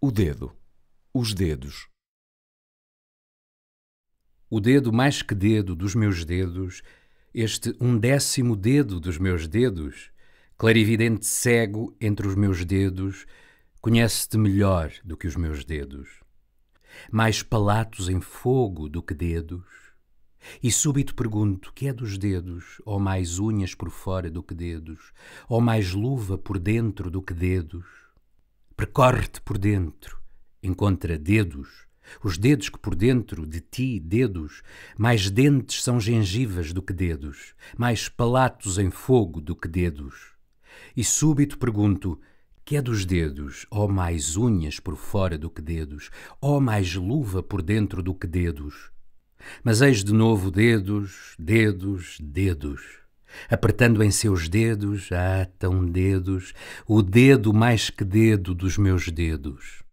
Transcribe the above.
O dedo. Os dedos. O dedo mais que dedo dos meus dedos, este um décimo dedo dos meus dedos, clarividente cego entre os meus dedos, conhece-te melhor do que os meus dedos. Mais palatos em fogo do que dedos. E súbito pergunto: que é dos dedos, ou mais unhas por fora do que dedos, ou mais luva por dentro do que dedos? Percorre-te por dentro, encontra dedos, os dedos que por dentro de ti, dedos, mais dentes são gengivas do que dedos, mais palatos em fogo do que dedos. E súbito pergunto: que é dos dedos, ó oh, mais unhas por fora do que dedos, ó oh, mais luva por dentro do que dedos? Mas eis de novo dedos, dedos, dedos apertando em seus dedos, ah, tão dedos, o dedo mais que dedo dos meus dedos.